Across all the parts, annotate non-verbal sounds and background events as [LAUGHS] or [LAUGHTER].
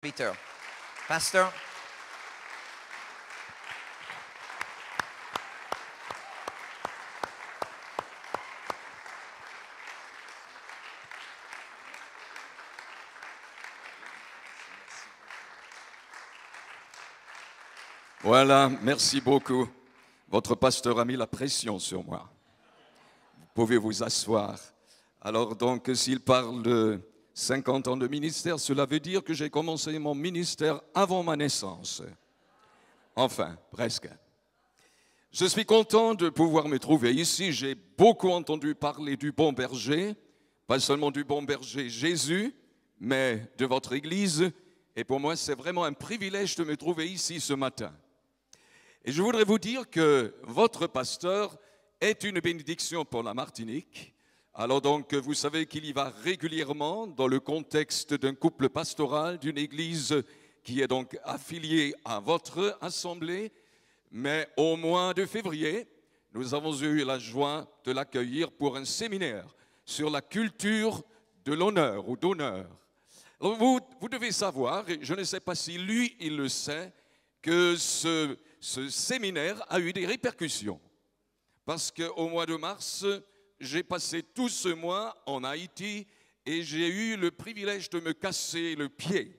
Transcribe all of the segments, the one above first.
Peter. pasteur. Voilà, merci beaucoup. Votre pasteur a mis la pression sur moi. Vous pouvez vous asseoir. Alors donc, s'il parle de 50 ans de ministère, cela veut dire que j'ai commencé mon ministère avant ma naissance. Enfin, presque. Je suis content de pouvoir me trouver ici. J'ai beaucoup entendu parler du bon berger, pas seulement du bon berger Jésus, mais de votre Église. Et pour moi, c'est vraiment un privilège de me trouver ici ce matin. Et je voudrais vous dire que votre pasteur est une bénédiction pour la Martinique alors donc, vous savez qu'il y va régulièrement dans le contexte d'un couple pastoral, d'une église qui est donc affiliée à votre assemblée. Mais au mois de février, nous avons eu la joie de l'accueillir pour un séminaire sur la culture de l'honneur ou d'honneur. Vous, devez savoir, et je ne sais pas si lui, il le sait, que ce séminaire a eu des répercussions. Parce qu'au mois de mars, j'ai passé tout ce mois en Haïti et j'ai eu le privilège de me casser le pied.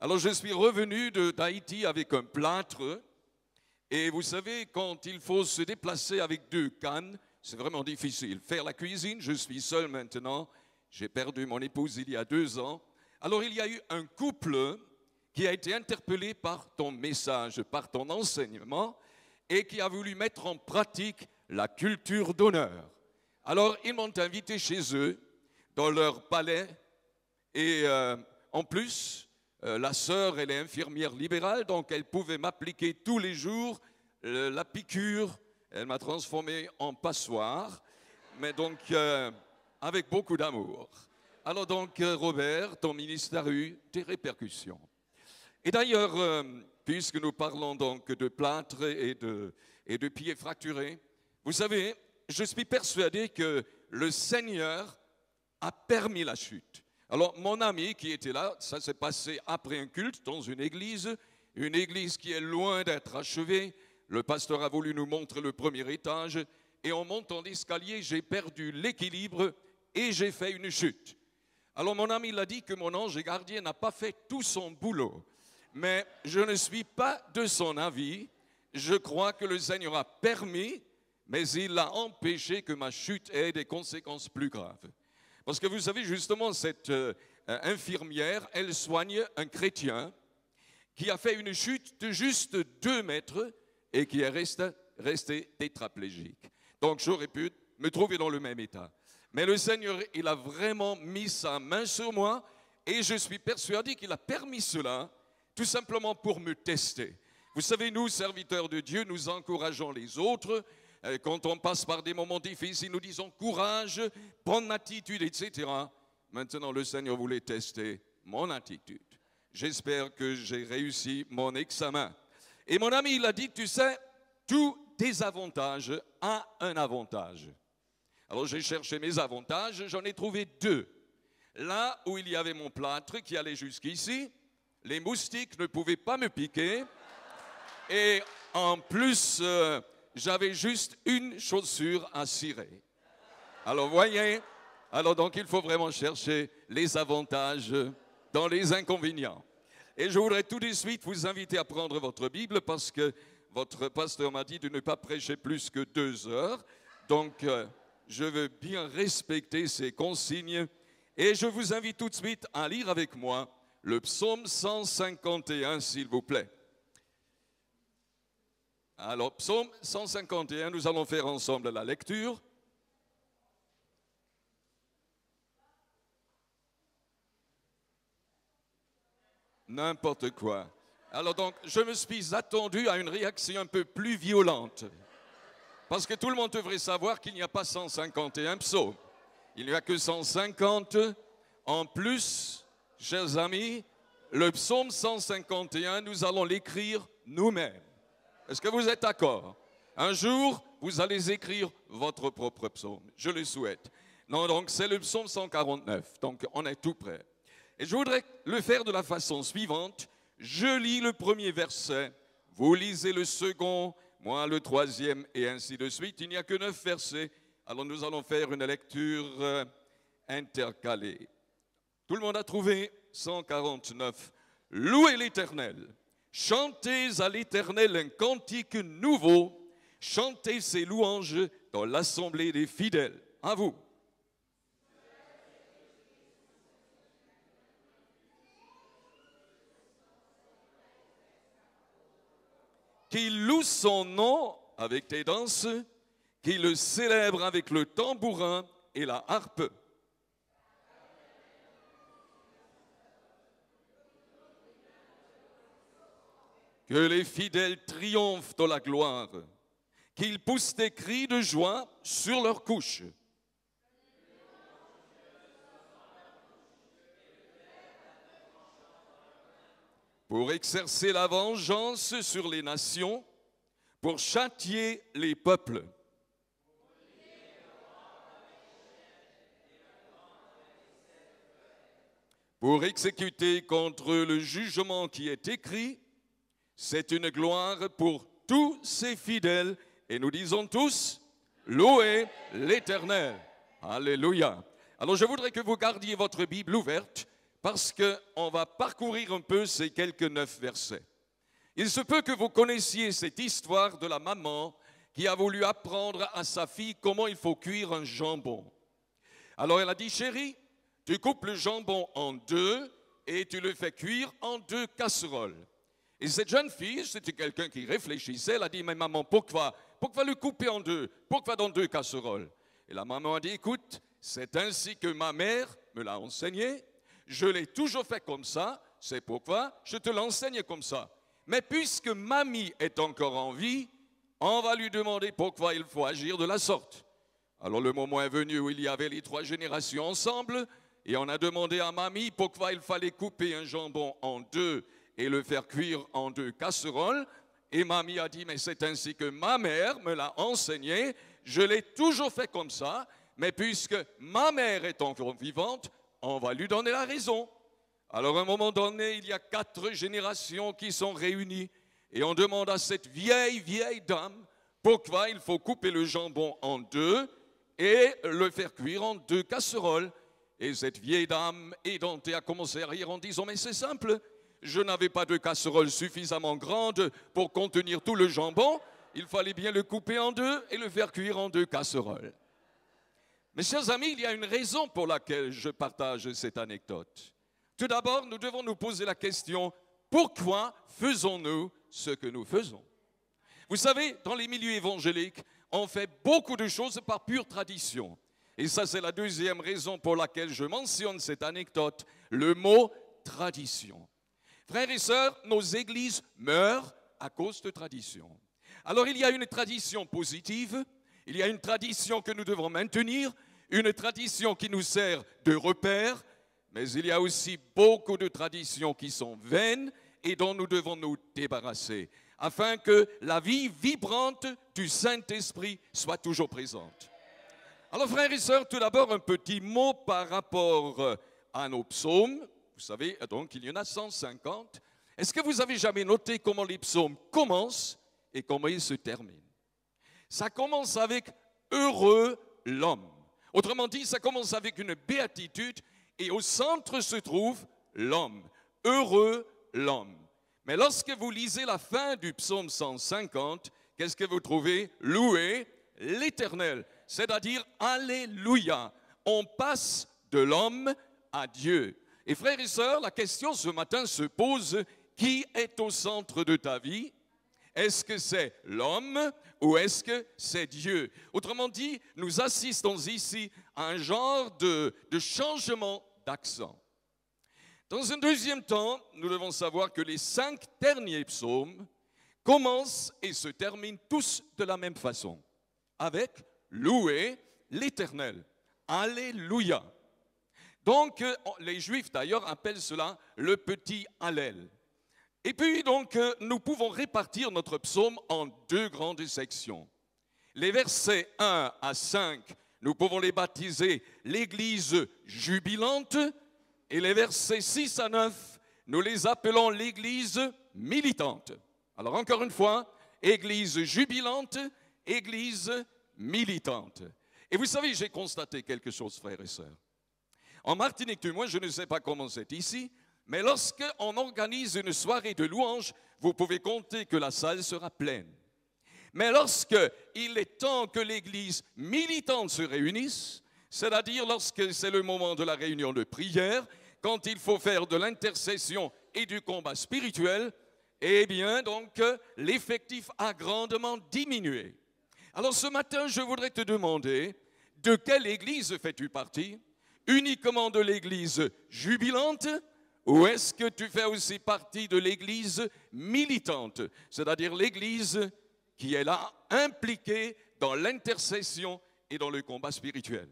Alors je suis revenu d'Haïti avec un plâtre et vous savez, quand il faut se déplacer avec deux cannes, c'est vraiment difficile. Faire la cuisine, je suis seul maintenant, j'ai perdu mon épouse il y a deux ans. Alors il y a eu un couple qui a été interpellé par ton message, par ton enseignement, et qui a voulu mettre en pratique la culture d'honneur. Alors ils m'ont invité chez eux, dans leur palais, et euh, en plus, euh, la sœur, elle est infirmière libérale, donc elle pouvait m'appliquer tous les jours la piqûre. Elle m'a transformé en passoire, mais donc euh, avec beaucoup d'amour. Alors donc, Robert, ton ministère a eu des répercussions. Et d'ailleurs, puisque nous parlons donc de plâtre et de pieds fracturés, vous savez, je suis persuadé que le Seigneur a permis la chute. Alors mon ami qui était là, ça s'est passé après un culte dans une église, une église qui est loin d'être achevée. Le pasteur a voulu nous montrer le premier étage et en montant l'escalier, j'ai perdu l'équilibre et j'ai fait une chute. Alors mon ami l'a dit que mon ange gardien n'a pas fait tout son boulot, mais je ne suis pas de son avis. Je crois que le Seigneur a permis mais il a empêché que ma chute ait des conséquences plus graves. Parce que vous savez, justement, cette euh, infirmière, elle soigne un chrétien qui a fait une chute de juste deux mètres et qui est resté, resté tétraplégique. Donc j'aurais pu me trouver dans le même état. Mais le Seigneur, il a vraiment mis sa main sur moi et je suis persuadé qu'il a permis cela tout simplement pour me tester. Vous savez, nous, serviteurs de Dieu, nous encourageons les autres, euh, quand on passe par des moments difficiles, nous disons courage, bonne attitude, etc. Maintenant, le Seigneur voulait tester mon attitude. J'espère que j'ai réussi mon examen. Et mon ami, il a dit, tu sais, tout désavantage a un avantage. Alors j'ai cherché mes avantages, j'en ai trouvé deux. Là où il y avait mon plâtre qui allait jusqu'ici, les moustiques ne pouvaient pas me piquer. Et en plus, euh, j'avais juste une chaussure à cirer. Alors voyez, alors donc il faut vraiment chercher les avantages dans les inconvénients. Et je voudrais tout de suite vous inviter à prendre votre Bible parce que votre pasteur m'a dit de ne pas prêcher plus que deux heures. Donc euh, je veux bien respecter ces consignes et je vous invite tout de suite à lire avec moi le psaume 151, s'il vous plaît. Alors, psaume 151, nous allons faire ensemble la lecture. N'importe quoi. Alors donc, je me suis attendu à une réaction un peu plus violente. Parce que tout le monde devrait savoir qu'il n'y a pas 151 psaumes. Il n'y a que 150. En plus, chers amis, le psaume 151, nous allons l'écrire nous-mêmes. Est-ce que vous êtes d'accord Un jour, vous allez écrire votre propre psaume. Je le souhaite. Non, donc c'est le psaume 149. Donc on est tout prêt Et je voudrais le faire de la façon suivante. Je lis le premier verset, vous lisez le second, moi le troisième, et ainsi de suite. Il n'y a que neuf versets. Alors nous allons faire une lecture euh, intercalée. Tout le monde a trouvé 149. Louez l'Éternel. Chantez à l'Éternel un cantique nouveau, chantez ses louanges dans l'assemblée des fidèles. À vous. Qu'il loue son nom avec tes danses, qu'il le célèbre avec le tambourin et la harpe. Que les fidèles triomphent dans la gloire, qu'ils poussent des cris de joie sur leurs couches. Pour exercer la vengeance sur les nations, pour châtier les peuples. pour exécuter contre le jugement qui est écrit c'est une gloire pour tous ses fidèles. Et nous disons tous, louez l'Éternel. Alléluia. Alors je voudrais que vous gardiez votre Bible ouverte parce qu'on va parcourir un peu ces quelques neuf versets. Il se peut que vous connaissiez cette histoire de la maman qui a voulu apprendre à sa fille comment il faut cuire un jambon. Alors elle a dit, chérie, tu coupes le jambon en deux et tu le fais cuire en deux casseroles. Et cette jeune fille, c'était quelqu'un qui réfléchissait, elle a dit, mais maman, pourquoi Pourquoi le couper en deux Pourquoi dans deux casseroles Et la maman a dit, écoute, c'est ainsi que ma mère me l'a enseigné, je l'ai toujours fait comme ça, c'est pourquoi je te l'enseigne comme ça. Mais puisque mamie est encore en vie, on va lui demander pourquoi il faut agir de la sorte. Alors le moment est venu où il y avait les trois générations ensemble, et on a demandé à mamie pourquoi il fallait couper un jambon en deux et le faire cuire en deux casseroles. Et mamie a dit, mais c'est ainsi que ma mère me l'a enseigné. Je l'ai toujours fait comme ça, mais puisque ma mère est encore vivante, on va lui donner la raison. Alors à un moment donné, il y a quatre générations qui sont réunies et on demande à cette vieille, vieille dame pourquoi il faut couper le jambon en deux et le faire cuire en deux casseroles. Et cette vieille dame édentée a commencé à rire en disant, mais c'est simple, je n'avais pas de casserole suffisamment grande pour contenir tout le jambon, il fallait bien le couper en deux et le faire cuire en deux casseroles. Mes chers amis, il y a une raison pour laquelle je partage cette anecdote. Tout d'abord, nous devons nous poser la question, pourquoi faisons-nous ce que nous faisons Vous savez, dans les milieux évangéliques, on fait beaucoup de choses par pure tradition. Et ça, c'est la deuxième raison pour laquelle je mentionne cette anecdote, le mot tradition. Frères et sœurs, nos églises meurent à cause de traditions. Alors il y a une tradition positive, il y a une tradition que nous devons maintenir, une tradition qui nous sert de repère, mais il y a aussi beaucoup de traditions qui sont vaines et dont nous devons nous débarrasser, afin que la vie vibrante du Saint-Esprit soit toujours présente. Alors frères et sœurs, tout d'abord un petit mot par rapport à nos psaumes. Vous savez, donc il y en a 150. Est-ce que vous avez jamais noté comment les psaumes commencent et comment ils se terminent Ça commence avec heureux l'homme. Autrement dit, ça commence avec une béatitude et au centre se trouve l'homme. Heureux l'homme. Mais lorsque vous lisez la fin du psaume 150, qu'est-ce que vous trouvez Loué l'Éternel, c'est-à-dire Alléluia. On passe de l'homme à Dieu. Et frères et sœurs, la question ce matin se pose, qui est au centre de ta vie Est-ce que c'est l'homme ou est-ce que c'est Dieu Autrement dit, nous assistons ici à un genre de, changement d'accent. Dans un deuxième temps, nous devons savoir que les cinq derniers psaumes commencent et se terminent tous de la même façon, avec louer l'Éternel. Alléluia. Donc, euh, les Juifs, d'ailleurs, appellent cela le petit Hallel. Et puis, donc, euh, nous pouvons répartir notre psaume en deux grandes sections. Les versets 1 à 5, nous pouvons les baptiser l'Église jubilante, et les versets 6 à 9, nous les appelons l'Église militante. Alors, encore une fois, Église jubilante, Église militante. Et vous savez, j'ai constaté quelque chose, frères et sœurs. En Martinique, du moins, je ne sais pas comment c'est ici, mais lorsqu'on organise une soirée de louanges, vous pouvez compter que la salle sera pleine. Mais lorsque il est temps que l'Église militante se réunisse, c'est-à-dire lorsque c'est le moment de la réunion de prière, quand il faut faire de l'intercession et du combat spirituel, eh bien donc l'effectif a grandement diminué. Alors ce matin, je voudrais te demander, de quelle Église fais-tu partie uniquement de l'Église jubilante ou est-ce que tu fais aussi partie de l'Église militante, c'est-à-dire l'Église qui est là impliquée dans l'intercession et dans le combat spirituel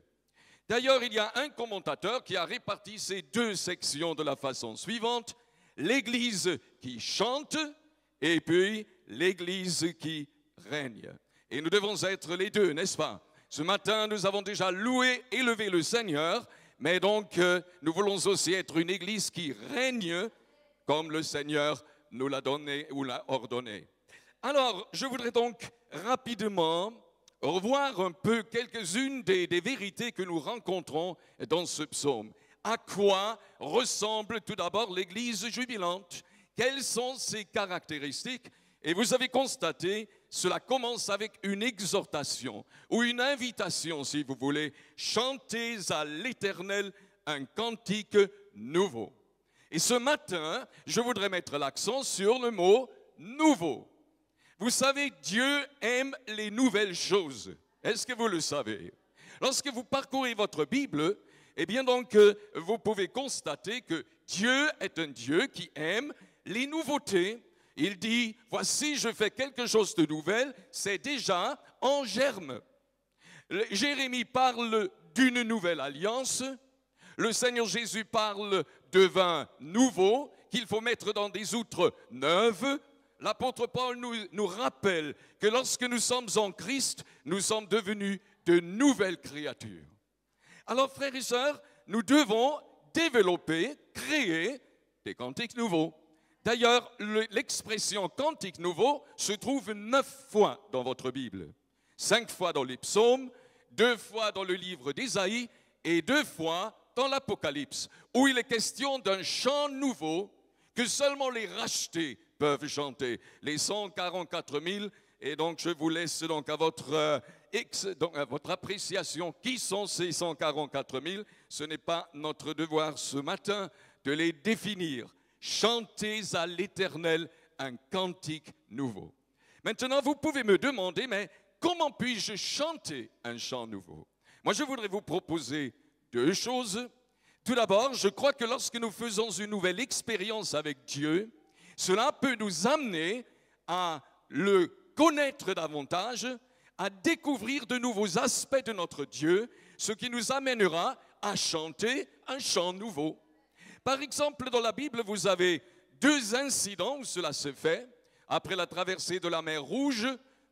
D'ailleurs, il y a un commentateur qui a réparti ces deux sections de la façon suivante, l'Église qui chante et puis l'Église qui règne. Et nous devons être les deux, n'est-ce pas Ce matin, nous avons déjà loué et le Seigneur mais donc, euh, nous voulons aussi être une Église qui règne comme le Seigneur nous l'a donné ou l'a ordonné. Alors, je voudrais donc rapidement revoir un peu quelques-unes des, des vérités que nous rencontrons dans ce psaume. À quoi ressemble tout d'abord l'Église jubilante Quelles sont ses caractéristiques Et vous avez constaté cela commence avec une exhortation ou une invitation, si vous voulez. Chantez à l'Éternel un cantique nouveau. Et ce matin, je voudrais mettre l'accent sur le mot nouveau. Vous savez, Dieu aime les nouvelles choses. Est-ce que vous le savez Lorsque vous parcourez votre Bible, eh bien donc, euh, vous pouvez constater que Dieu est un Dieu qui aime les nouveautés il dit, voici, je fais quelque chose de nouvel, c'est déjà en germe. Jérémie parle d'une nouvelle alliance, le Seigneur Jésus parle de vin nouveau qu'il faut mettre dans des outres neuves. L'apôtre Paul nous, nous rappelle que lorsque nous sommes en Christ, nous sommes devenus de nouvelles créatures. Alors frères et sœurs, nous devons développer, créer des cantiques nouveaux. D'ailleurs, l'expression quantique nouveau se trouve neuf fois dans votre Bible. Cinq fois dans les psaumes, deux fois dans le livre d'Ésaïe et deux fois dans l'Apocalypse, où il est question d'un chant nouveau que seulement les rachetés peuvent chanter, les 144 000. Et donc, je vous laisse donc à votre, euh, à votre appréciation. Qui sont ces 144 000 Ce n'est pas notre devoir ce matin de les définir. Chantez à l'Éternel un cantique nouveau. Maintenant, vous pouvez me demander, mais comment puis-je chanter un chant nouveau Moi, je voudrais vous proposer deux choses. Tout d'abord, je crois que lorsque nous faisons une nouvelle expérience avec Dieu, cela peut nous amener à le connaître davantage, à découvrir de nouveaux aspects de notre Dieu, ce qui nous amènera à chanter un chant nouveau. Par exemple, dans la Bible, vous avez deux incidents où cela se fait. Après la traversée de la mer Rouge,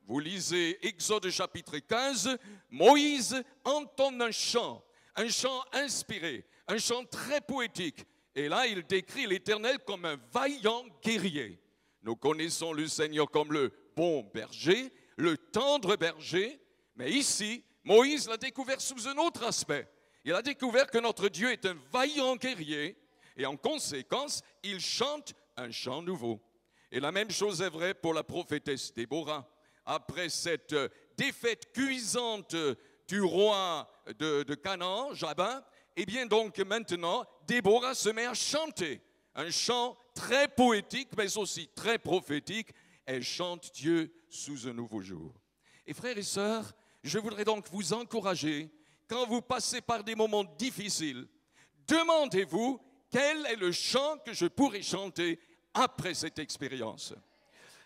vous lisez Exode chapitre 15, Moïse entend un chant, un chant inspiré, un chant très poétique. Et là, il décrit l'Éternel comme un vaillant guerrier. Nous connaissons le Seigneur comme le bon berger, le tendre berger, mais ici, Moïse l'a découvert sous un autre aspect. Il a découvert que notre Dieu est un vaillant guerrier et en conséquence, il chante un chant nouveau. Et la même chose est vraie pour la prophétesse Déborah. Après cette euh, défaite cuisante euh, du roi de, Canaan, Jabin, et eh bien donc maintenant, Déborah se met à chanter un chant très poétique, mais aussi très prophétique. Elle chante Dieu sous un nouveau jour. Et frères et sœurs, je voudrais donc vous encourager, quand vous passez par des moments difficiles, demandez-vous quel est le chant que je pourrais chanter après cette expérience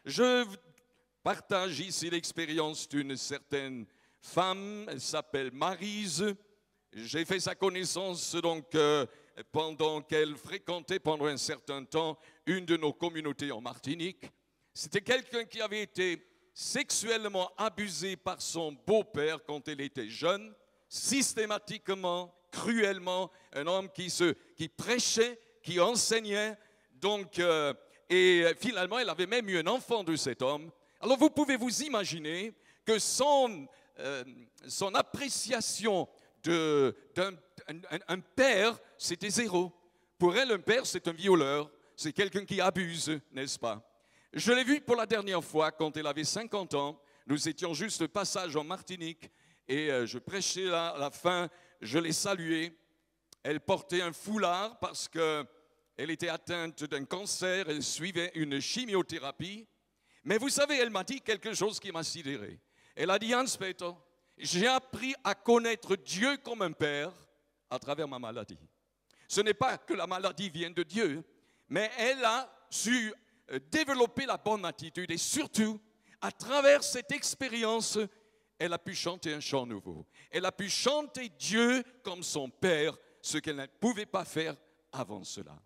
Je partage ici l'expérience d'une certaine femme, elle s'appelle Marise. J'ai fait sa connaissance donc euh, pendant qu'elle fréquentait pendant un certain temps une de nos communautés en Martinique. C'était quelqu'un qui avait été sexuellement abusé par son beau-père quand elle était jeune, systématiquement, cruellement, un homme qui, se, qui prêchait, qui enseignait. Donc, euh, et finalement, elle avait même eu un enfant de cet homme. Alors, vous pouvez vous imaginer que son, euh, son appréciation d'un père, c'était zéro. Pour elle, un père, c'est un violeur, c'est quelqu'un qui abuse, n'est-ce pas Je l'ai vu pour la dernière fois quand elle avait 50 ans. Nous étions juste passage en Martinique et euh, je prêchais à la fin je l'ai saluée. Elle portait un foulard parce qu'elle était atteinte d'un cancer, elle suivait une chimiothérapie. Mais vous savez, elle m'a dit quelque chose qui m'a sidéré. Elle a dit, Hans Peter, j'ai appris à connaître Dieu comme un père à travers ma maladie. Ce n'est pas que la maladie vienne de Dieu, mais elle a su euh, développer la bonne attitude et surtout, à travers cette expérience, elle a pu chanter un chant nouveau. Elle a pu chanter Dieu comme son Père, ce qu'elle ne pouvait pas faire avant cela.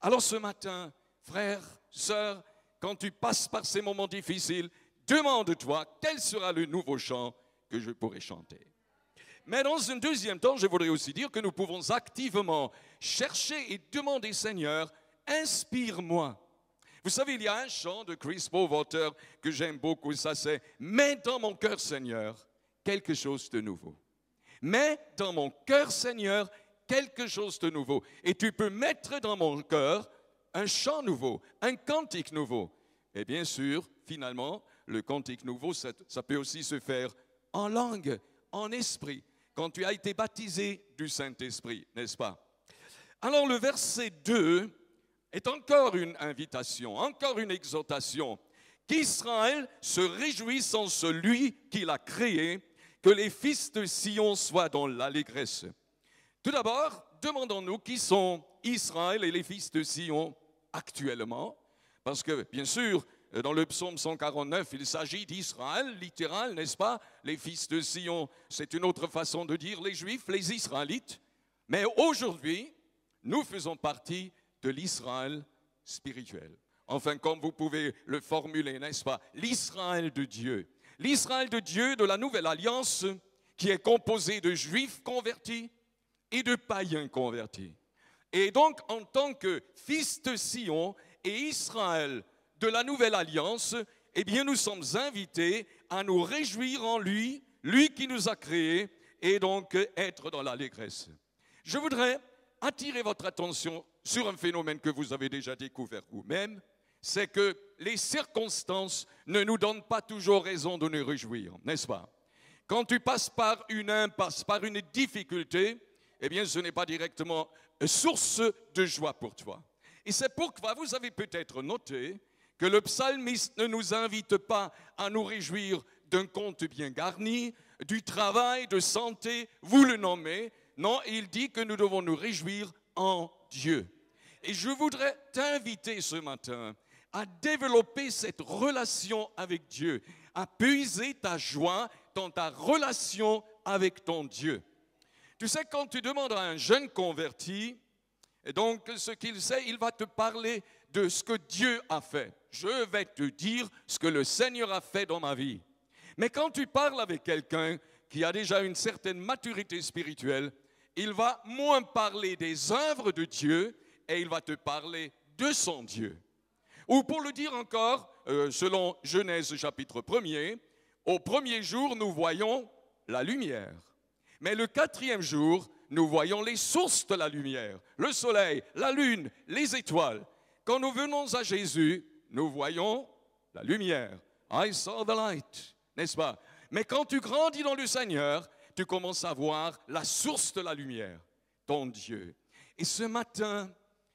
Alors ce matin, frères, sœurs, quand tu passes par ces moments difficiles, demande-toi quel sera le nouveau chant que je pourrai chanter. Mais dans un deuxième temps, je voudrais aussi dire que nous pouvons activement chercher et demander, Seigneur, inspire-moi vous savez, il y a un chant de Chris Paul Water que j'aime beaucoup, ça c'est « Mets dans mon cœur, Seigneur, quelque chose de nouveau. Mets dans mon cœur, Seigneur, quelque chose de nouveau. » Et tu peux mettre dans mon cœur un chant nouveau, un cantique nouveau. Et bien sûr, finalement, le cantique nouveau, ça, ça peut aussi se faire en langue, en esprit, quand tu as été baptisé du Saint-Esprit, n'est-ce pas Alors le verset 2 est encore une invitation, encore une exhortation, qu'Israël se réjouisse en celui qu'il a créé, que les fils de Sion soient dans l'allégresse. Tout d'abord, demandons-nous qui sont Israël et les fils de Sion actuellement, parce que bien sûr, dans le psaume 149, il s'agit d'Israël, littéral, n'est-ce pas Les fils de Sion, c'est une autre façon de dire les Juifs, les Israélites. Mais aujourd'hui, nous faisons partie de l'Israël spirituel. Enfin, comme vous pouvez le formuler, n'est-ce pas L'Israël de Dieu. L'Israël de Dieu de la nouvelle alliance qui est composé de juifs convertis et de païens convertis. Et donc, en tant que fils de Sion et Israël de la nouvelle alliance, eh bien, nous sommes invités à nous réjouir en lui, lui qui nous a créés, et donc être dans l'allégresse. Je voudrais attirer votre attention sur un phénomène que vous avez déjà découvert vous-même, c'est que les circonstances ne nous donnent pas toujours raison de nous réjouir, n'est-ce pas Quand tu passes par une impasse, par une difficulté, eh bien ce n'est pas directement source de joie pour toi. Et c'est pourquoi vous avez peut-être noté que le psalmiste ne nous invite pas à nous réjouir d'un compte bien garni, du travail, de santé, vous le nommez. Non, il dit que nous devons nous réjouir en Dieu. Et je voudrais t'inviter ce matin à développer cette relation avec Dieu, à puiser ta joie dans ta relation avec ton Dieu. Tu sais, quand tu demandes à un jeune converti, et donc ce qu'il sait, il va te parler de ce que Dieu a fait. Je vais te dire ce que le Seigneur a fait dans ma vie. Mais quand tu parles avec quelqu'un qui a déjà une certaine maturité spirituelle, il va moins parler des œuvres de Dieu et il va te parler de son Dieu. Ou pour le dire encore, euh, selon Genèse chapitre 1er, au premier jour, nous voyons la lumière. Mais le quatrième jour, nous voyons les sources de la lumière, le soleil, la lune, les étoiles. Quand nous venons à Jésus, nous voyons la lumière. I saw the light, n'est-ce pas Mais quand tu grandis dans le Seigneur, tu commences à voir la source de la lumière, ton Dieu. Et ce matin,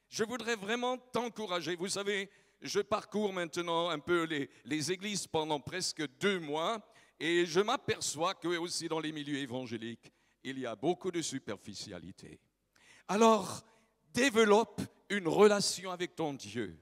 je voudrais vraiment t'encourager. Vous savez, je parcours maintenant un peu les, églises pendant presque deux mois et je m'aperçois que aussi dans les milieux évangéliques, il y a beaucoup de superficialité. Alors, développe une relation avec ton Dieu.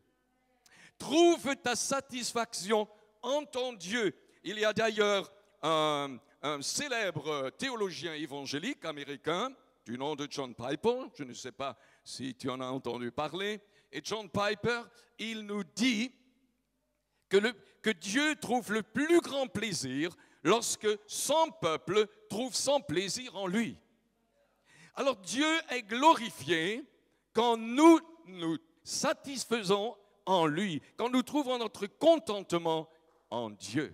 Trouve ta satisfaction en ton Dieu. Il y a d'ailleurs un, un célèbre théologien évangélique américain du nom de John Piper, je ne sais pas si tu en as entendu parler, et John Piper, il nous dit que, Dieu trouve le plus grand plaisir lorsque son peuple trouve son plaisir en lui. Alors Dieu est glorifié quand nous nous satisfaisons en lui, quand nous trouvons notre contentement en Dieu.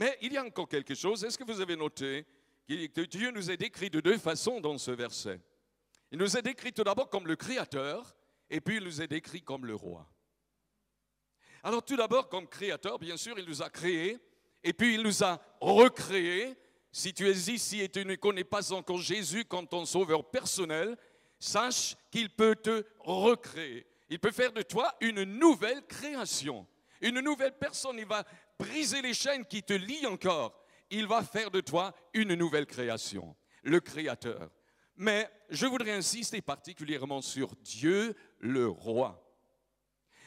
Mais il y a encore quelque chose. Est-ce que vous avez noté que Dieu nous est décrit de deux façons dans ce verset Il nous est décrit tout d'abord comme le Créateur, et puis il nous est décrit comme le Roi. Alors tout d'abord comme Créateur, bien sûr, il nous a créés, et puis il nous a recréés. Si tu es ici et tu ne connais pas encore Jésus comme ton Sauveur personnel, sache qu'il peut te recréer. Il peut faire de toi une nouvelle création, une nouvelle personne. Il va briser les chaînes qui te lient encore. Il va faire de toi une nouvelle création, le Créateur. Mais je voudrais insister particulièrement sur Dieu, le roi.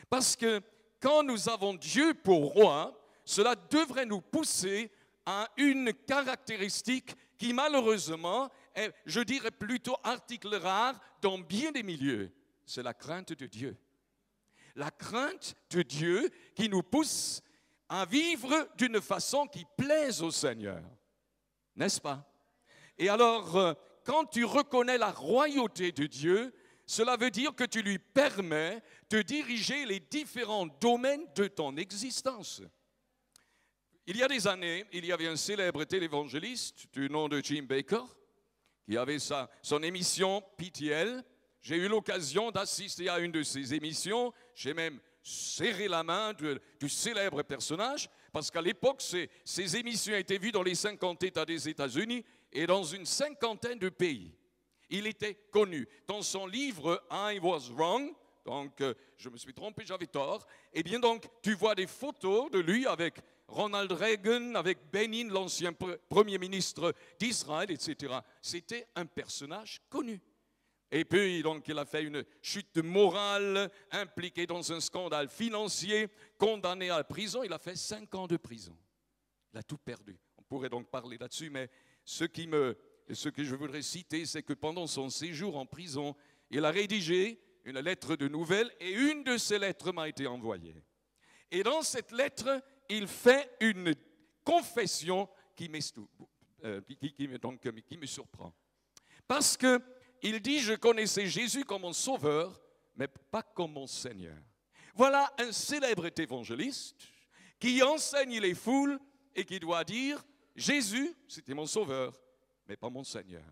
Parce que quand nous avons Dieu pour roi, cela devrait nous pousser à une caractéristique qui malheureusement est, je dirais plutôt article rare dans bien des milieux. C'est la crainte de Dieu. La crainte de Dieu qui nous pousse à vivre d'une façon qui plaise au Seigneur. N'est-ce pas Et alors, euh, quand tu reconnais la royauté de Dieu, cela veut dire que tu lui permets de diriger les différents domaines de ton existence. Il y a des années, il y avait un célèbre télévangéliste du nom de Jim Baker qui avait sa, son émission PTL. J'ai eu l'occasion d'assister à une de ses émissions. J'ai même serrer la main du, célèbre personnage, parce qu'à l'époque, ses ces émissions étaient vues dans les 50 États des États-Unis et dans une cinquantaine de pays. Il était connu. Dans son livre I Was Wrong, donc euh, je me suis trompé, j'avais tort, eh bien donc tu vois des photos de lui avec Ronald Reagan, avec Benin, l'ancien Premier ministre d'Israël, etc. C'était un personnage connu. Et puis, donc, il a fait une chute morale, impliqué dans un scandale financier, condamné à la prison. Il a fait cinq ans de prison. Il a tout perdu. On pourrait donc parler là-dessus, mais ce, qui me, ce que je voudrais citer, c'est que pendant son séjour en prison, il a rédigé une lettre de nouvelles et une de ces lettres m'a été envoyée. Et dans cette lettre, il fait une confession qui, euh, qui, donc, qui me surprend. Parce que il dit, je connaissais Jésus comme mon sauveur, mais pas comme mon Seigneur. Voilà un célèbre évangéliste qui enseigne les foules et qui doit dire, Jésus, c'était mon sauveur, mais pas mon Seigneur.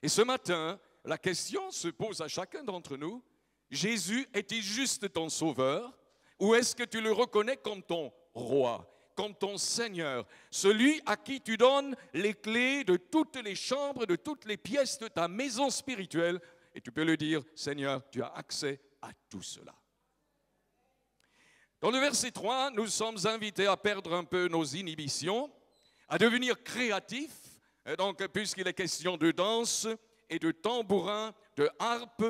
Et ce matin, la question se pose à chacun d'entre nous, Jésus est-il juste ton sauveur ou est-ce que tu le reconnais comme ton roi comme ton Seigneur, celui à qui tu donnes les clés de toutes les chambres, de toutes les pièces de ta maison spirituelle. Et tu peux le dire, Seigneur, tu as accès à tout cela. Dans le verset 3, nous sommes invités à perdre un peu nos inhibitions, à devenir créatifs, euh, donc puisqu'il est question de danse et de tambourin, de harpe,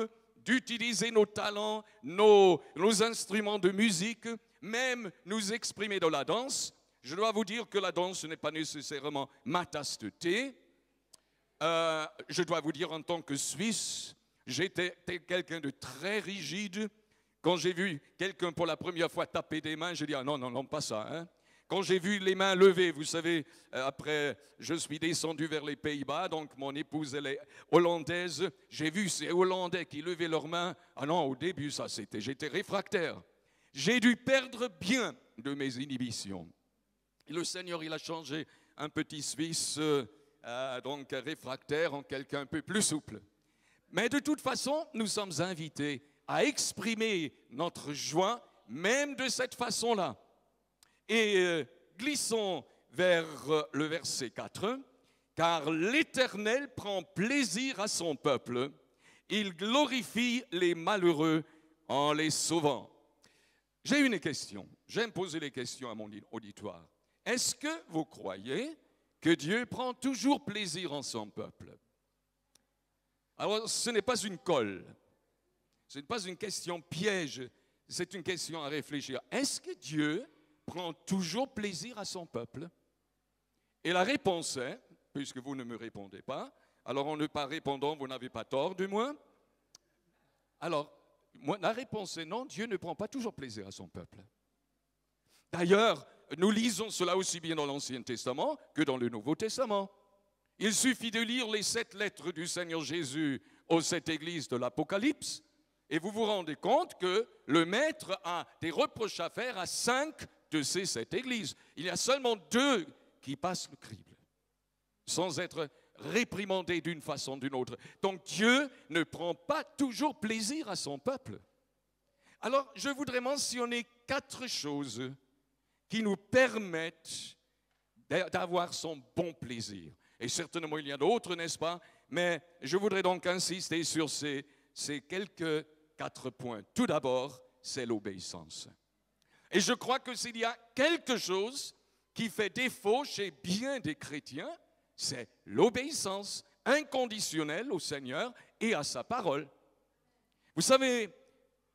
d'utiliser nos talents, nos, nos instruments de musique, même nous exprimer dans la danse. Je dois vous dire que la danse n'est pas nécessairement ma tasse de thé. Euh, je dois vous dire en tant que Suisse, j'étais quelqu'un de très rigide. Quand j'ai vu quelqu'un pour la première fois taper des mains, j'ai dit ah non non non pas ça. Hein. Quand j'ai vu les mains levées, vous savez, euh, après, je suis descendu vers les Pays-Bas, donc mon épouse, elle est hollandaise. J'ai vu ces Hollandais qui levaient leurs mains. Ah non, au début, ça, c'était, j'étais réfractaire. J'ai dû perdre bien de mes inhibitions. Le Seigneur, il a changé un petit Suisse, euh, euh, donc réfractaire, en quelqu'un un peu plus souple. Mais de toute façon, nous sommes invités à exprimer notre joie, même de cette façon-là. Et euh, glissons vers le verset 4, car l'Éternel prend plaisir à son peuple, il glorifie les malheureux en les sauvant. J'ai une question, j'aime poser les questions à mon auditoire. Est-ce que vous croyez que Dieu prend toujours plaisir en son peuple Alors, ce n'est pas une colle, ce n'est pas une question piège, c'est une question à réfléchir. Est-ce que Dieu prend toujours plaisir à son peuple Et la réponse est, puisque vous ne me répondez pas, alors en ne pas répondant, vous n'avez pas tort du moins. Alors, la réponse est non, Dieu ne prend pas toujours plaisir à son peuple. D'ailleurs, nous lisons cela aussi bien dans l'Ancien Testament que dans le Nouveau Testament. Il suffit de lire les sept lettres du Seigneur Jésus aux sept églises de l'Apocalypse et vous vous rendez compte que le maître a des reproches à faire à cinq de ces sept églises. Il y a seulement deux qui passent le crible sans être réprimandés d'une façon ou d'une autre. Donc Dieu ne prend pas toujours plaisir à son peuple. Alors je voudrais mentionner quatre choses qui nous permettent d'avoir son bon plaisir. Et certainement, il y en a d'autres, n'est-ce pas Mais je voudrais donc insister sur ces, ces quelques quatre points. Tout d'abord, c'est l'obéissance. Et je crois que s'il y a quelque chose qui fait défaut chez bien des chrétiens, c'est l'obéissance inconditionnelle au Seigneur et à sa parole. Vous savez,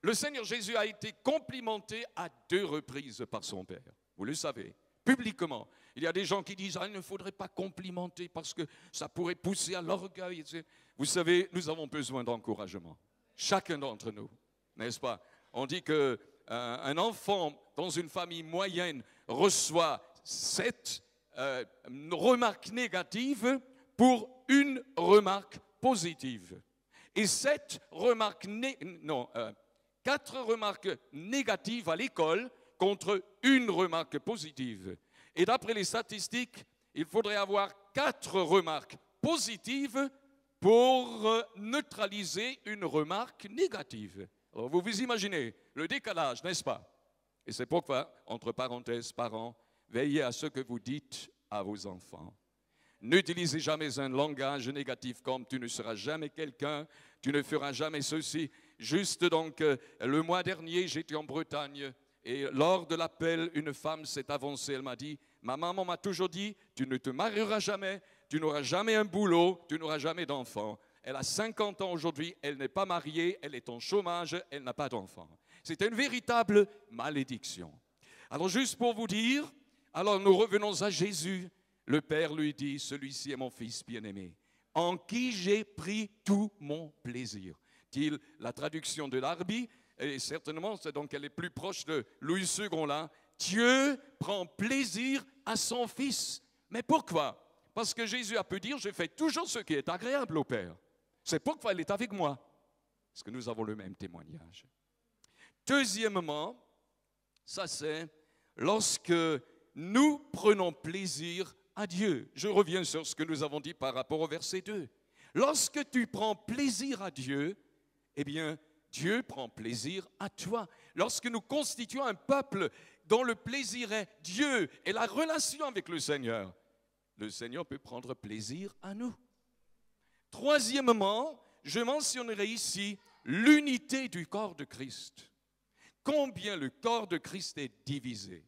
le Seigneur Jésus a été complimenté à deux reprises par son Père. Vous le savez, publiquement. Il y a des gens qui disent, ah, il ne faudrait pas complimenter parce que ça pourrait pousser à l'orgueil. Vous savez, nous avons besoin d'encouragement. Chacun d'entre nous, n'est-ce pas On dit que euh, un enfant dans une famille moyenne reçoit sept euh, remarques négatives pour une remarque positive. Et sept remarques, non, euh, quatre remarques négatives à l'école contre une remarque positive. Et d'après les statistiques, il faudrait avoir quatre remarques positives pour neutraliser une remarque négative. vous vous imaginez le décalage, n'est-ce pas Et c'est pourquoi, entre parenthèses, parents, veillez à ce que vous dites à vos enfants. N'utilisez jamais un langage négatif comme tu ne seras jamais quelqu'un, tu ne feras jamais ceci. Juste donc, euh, le mois dernier, j'étais en Bretagne et lors de l'appel, une femme s'est avancée. Elle m'a dit, ma maman m'a toujours dit, tu ne te marieras jamais, tu n'auras jamais un boulot, tu n'auras jamais d'enfant. Elle a 50 ans aujourd'hui, elle n'est pas mariée, elle est en chômage, elle n'a pas d'enfant. C'était une véritable malédiction. Alors juste pour vous dire, alors nous revenons à Jésus. Le Père lui dit, celui-ci est mon fils bien-aimé, en qui j'ai pris tout mon plaisir. Dit la traduction de l'Arbi, et certainement, donc elle est plus proche de Louis II là, Dieu prend plaisir à son Fils. Mais pourquoi Parce que Jésus a pu dire, je fais toujours ce qui est agréable au Père. C'est pourquoi il est avec moi. Parce que nous avons le même témoignage. Deuxièmement, ça c'est lorsque nous prenons plaisir à Dieu. Je reviens sur ce que nous avons dit par rapport au verset 2. Lorsque tu prends plaisir à Dieu, eh bien, Dieu prend plaisir à toi. Lorsque nous constituons un peuple dont le plaisir est Dieu et la relation avec le Seigneur, le Seigneur peut prendre plaisir à nous. Troisièmement, je mentionnerai ici l'unité du corps de Christ. Combien le corps de Christ est divisé.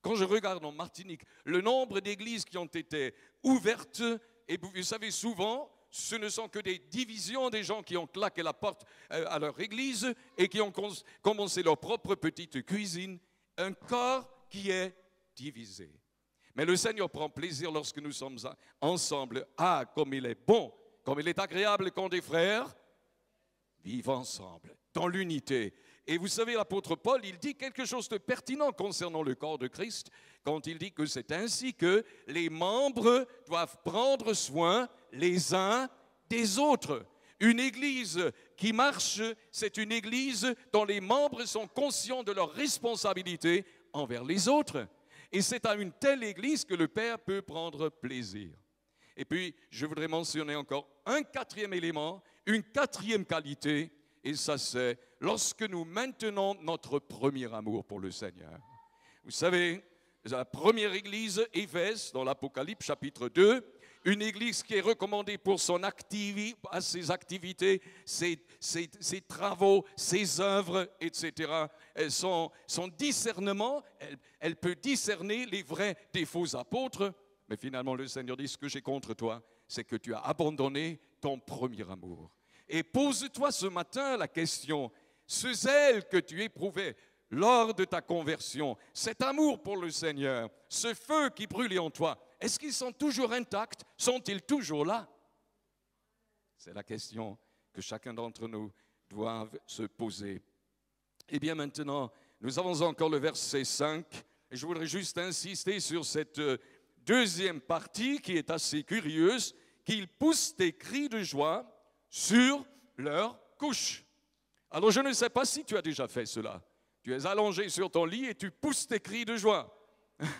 Quand je regarde en Martinique le nombre d'églises qui ont été ouvertes, et vous savez souvent, ce ne sont que des divisions des gens qui ont claqué la porte euh, à leur église et qui ont commencé leur propre petite cuisine. Un corps qui est divisé. Mais le Seigneur prend plaisir lorsque nous sommes ensemble. Ah, comme il est bon, comme il est agréable quand des frères vivent ensemble, dans l'unité. Et vous savez, l'apôtre Paul, il dit quelque chose de pertinent concernant le corps de Christ quand il dit que c'est ainsi que les membres doivent prendre soin les uns des autres. Une église qui marche, c'est une église dont les membres sont conscients de leur responsabilités envers les autres. Et c'est à une telle église que le Père peut prendre plaisir. Et puis, je voudrais mentionner encore un quatrième élément, une quatrième qualité, et ça c'est lorsque nous maintenons notre premier amour pour le Seigneur. Vous savez, la première église, Éphèse, dans l'Apocalypse chapitre 2, une église qui est recommandée pour son ses activités, ses, travaux, ses œuvres, etc. Son, son discernement, elle, peut discerner les vrais des faux apôtres. Mais finalement, le Seigneur dit, ce que j'ai contre toi, c'est que tu as abandonné ton premier amour. Et pose-toi ce matin la question, ce zèle que tu éprouvais lors de ta conversion, cet amour pour le Seigneur, ce feu qui brûle en toi, est-ce qu'ils sont toujours intacts Sont-ils toujours là C'est la question que chacun d'entre nous doit se poser. Et eh bien maintenant, nous avons encore le verset 5. Et je voudrais juste insister sur cette euh, deuxième partie qui est assez curieuse, qu'ils poussent des cris de joie sur leur couche. Alors je ne sais pas si tu as déjà fait cela. Tu es allongé sur ton lit et tu pousses tes cris de joie.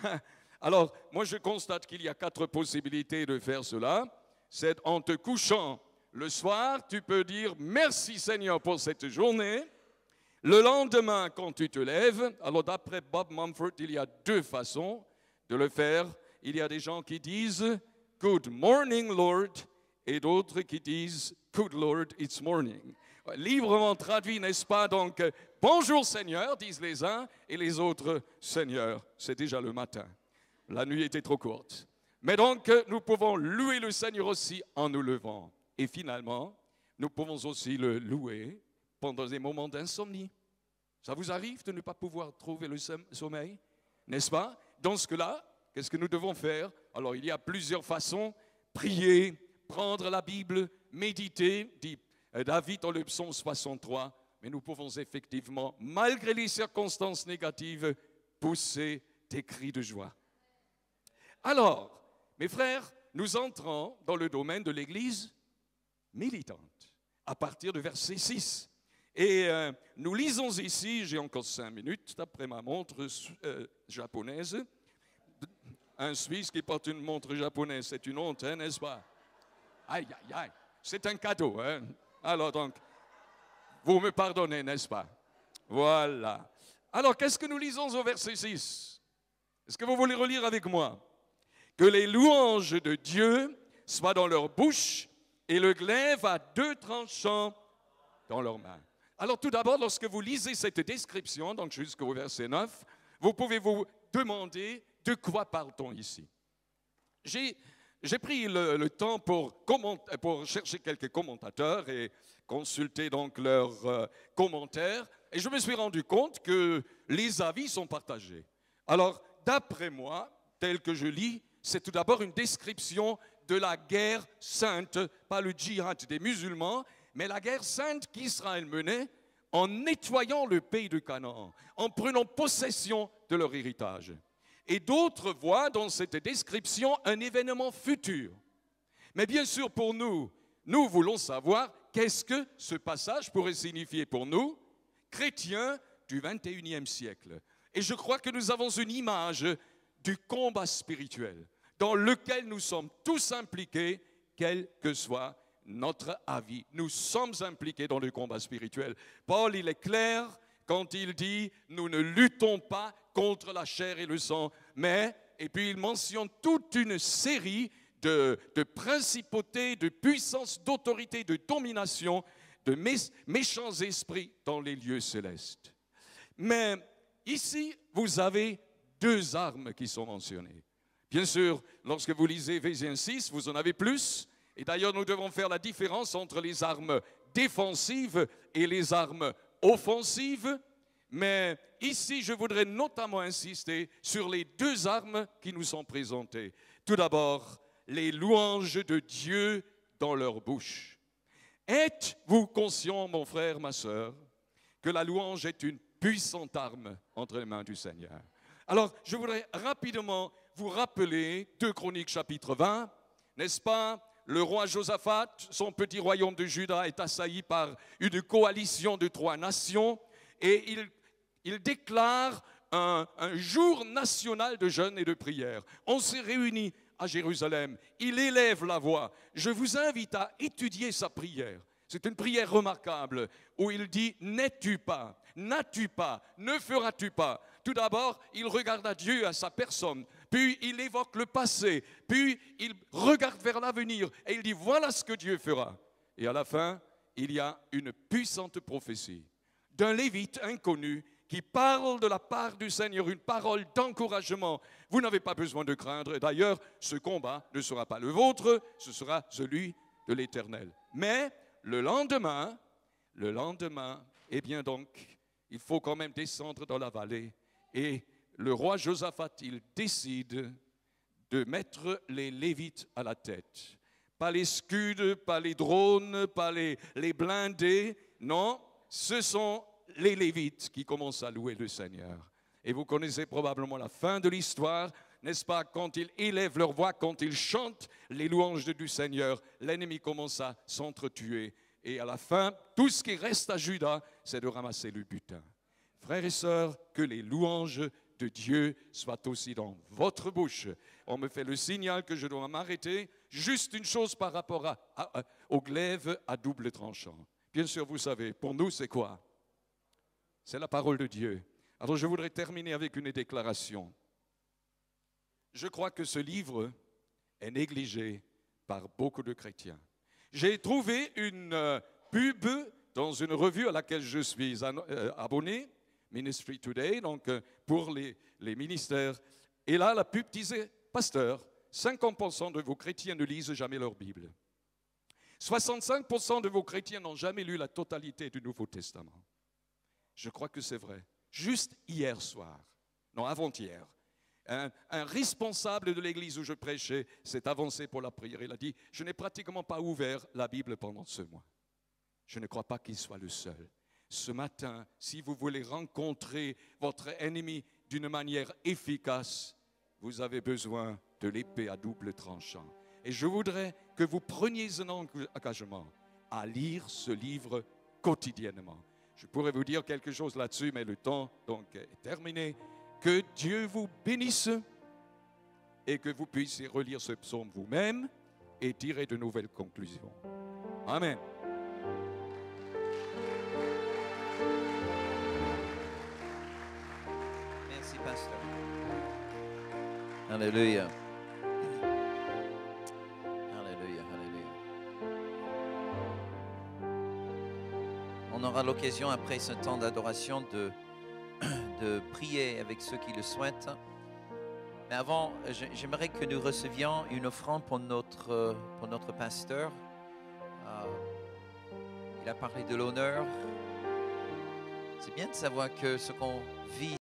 [LAUGHS] Alors, moi, je constate qu'il y a quatre possibilités de faire cela. C'est en te couchant le soir, tu peux dire merci Seigneur pour cette journée. Le lendemain, quand tu te lèves, alors d'après Bob Mumford, il y a deux façons de le faire. Il y a des gens qui disent Good morning, Lord, et d'autres qui disent Good Lord, it's morning librement traduit, n'est-ce pas Donc, euh, bonjour Seigneur, disent les uns, et les autres, Seigneur, c'est déjà le matin. La nuit était trop courte. Mais donc, euh, nous pouvons louer le Seigneur aussi en nous levant. Et finalement, nous pouvons aussi le louer pendant des moments d'insomnie. Ça vous arrive de ne pas pouvoir trouver le sommeil, n'est-ce pas Dans ce cas-là, qu'est-ce que nous devons faire Alors, il y a plusieurs façons. Prier, prendre la Bible, méditer, dit euh, David dans le psaume 63, mais nous pouvons effectivement, malgré les circonstances négatives, pousser des cris de joie. Alors, mes frères, nous entrons dans le domaine de l'Église militante, à partir de verset 6. Et euh, nous lisons ici, j'ai encore cinq minutes, d'après ma montre euh, japonaise, un Suisse qui porte une montre japonaise, c'est une honte, hein, n'est-ce pas Aïe, aïe, aïe, c'est un cadeau. Hein alors donc, vous me pardonnez, n'est-ce pas Voilà. Alors, qu'est-ce que nous lisons au verset 6 Est-ce que vous voulez relire avec moi Que les louanges de Dieu soient dans leur bouche et le glaive à deux tranchants dans leurs mains. Alors tout d'abord, lorsque vous lisez cette description, donc jusqu'au verset 9, vous pouvez vous demander de quoi parle-t-on ici. J'ai j'ai pris le, temps pour, chercher quelques commentateurs et consulter donc leurs euh, commentaires. Et je me suis rendu compte que les avis sont partagés. Alors, d'après moi, tel que je lis, c'est tout d'abord une description de la guerre sainte, pas le djihad des musulmans, mais la guerre sainte qu'Israël menait en nettoyant le pays de Canaan, en prenant possession de leur héritage et d'autres voient dans cette description un événement futur. Mais bien sûr, pour nous, nous voulons savoir qu'est-ce que ce passage pourrait signifier pour nous, chrétiens du 21e siècle. Et je crois que nous avons une image du combat spirituel dans lequel nous sommes tous impliqués, quel que soit notre avis. Nous sommes impliqués dans le combat spirituel. Paul, il est clair, quand il dit nous ne luttons pas contre la chair et le sang, mais, et puis il mentionne toute une série de, principautés, de puissances, d'autorités, de domination, de méchants esprits dans les lieux célestes. Mais ici, vous avez deux armes qui sont mentionnées. Bien sûr, lorsque vous lisez Éphésiens 6, vous en avez plus. Et d'ailleurs, nous devons faire la différence entre les armes défensives et les armes offensive, mais ici je voudrais notamment insister sur les deux armes qui nous sont présentées. Tout d'abord, les louanges de Dieu dans leur bouche. Êtes-vous conscient, mon frère, ma soeur que la louange est une puissante arme entre les mains du Seigneur Alors, je voudrais rapidement vous rappeler 2 Chroniques chapitre 20, n'est-ce pas le roi Josaphat, son petit royaume de Juda est assailli par une coalition de trois nations et il, déclare un, jour national de jeûne et de prière. On s'est réunis à Jérusalem. Il élève la voix. Je vous invite à étudier sa prière. C'est une prière remarquable où il dit N'es-tu pas N'as-tu pas Ne feras-tu pas Tout d'abord, il regarde à Dieu, à sa personne puis il évoque le passé, puis il regarde vers l'avenir et il dit voilà ce que Dieu fera. Et à la fin, il y a une puissante prophétie d'un lévite inconnu qui parle de la part du Seigneur, une parole d'encouragement. Vous n'avez pas besoin de craindre. D'ailleurs, ce combat ne sera pas le vôtre, ce sera celui de l'Éternel. Mais le lendemain, le lendemain, eh bien donc, il faut quand même descendre dans la vallée et le roi Josaphat, il décide de mettre les Lévites à la tête. Pas les scuds, pas les drones, pas les, les blindés. Non, ce sont les Lévites qui commencent à louer le Seigneur. Et vous connaissez probablement la fin de l'histoire, n'est-ce pas Quand ils élèvent leur voix, quand ils chantent les louanges du Seigneur, l'ennemi commence à s'entretuer. Et à la fin, tout ce qui reste à Judas, c'est de ramasser le butin. Frères et sœurs, que les louanges de Dieu soit aussi dans votre bouche. On me fait le signal que je dois m'arrêter. Juste une chose par rapport à, au glaive à double tranchant. Bien sûr, vous savez, pour nous, c'est quoi C'est la parole de Dieu. Alors je voudrais terminer avec une déclaration. Je crois que ce livre est négligé par beaucoup de chrétiens. J'ai trouvé une euh, pub dans une revue à laquelle je suis euh, abonné Ministry Today, donc euh, pour les, ministères. Et là, la pub disait, pasteur, 50% de vos chrétiens ne lisent jamais leur Bible. 65% de vos chrétiens n'ont jamais lu la totalité du Nouveau Testament. Je crois que c'est vrai. Juste hier soir, non, avant-hier, un, un, responsable de l'église où je prêchais s'est avancé pour la prière. Il a dit, je n'ai pratiquement pas ouvert la Bible pendant ce mois. Je ne crois pas qu'il soit le seul ce matin, si vous voulez rencontrer votre ennemi d'une manière efficace, vous avez besoin de l'épée à double tranchant. Et je voudrais que vous preniez un engagement à lire ce livre quotidiennement. Je pourrais vous dire quelque chose là-dessus, mais le temps donc est terminé. Que Dieu vous bénisse et que vous puissiez relire ce psaume vous-même et tirer de nouvelles conclusions. Amen. Alléluia. Alléluia, Alléluia. On aura l'occasion, après ce temps d'adoration, de, [CLEARS THROAT] de prier avec ceux qui le souhaitent. Mais avant, j'aimerais que nous recevions une offrande pour notre, euh, pour notre pasteur. Euh, il a parlé de l'honneur. C'est bien de savoir que ce qu'on vit,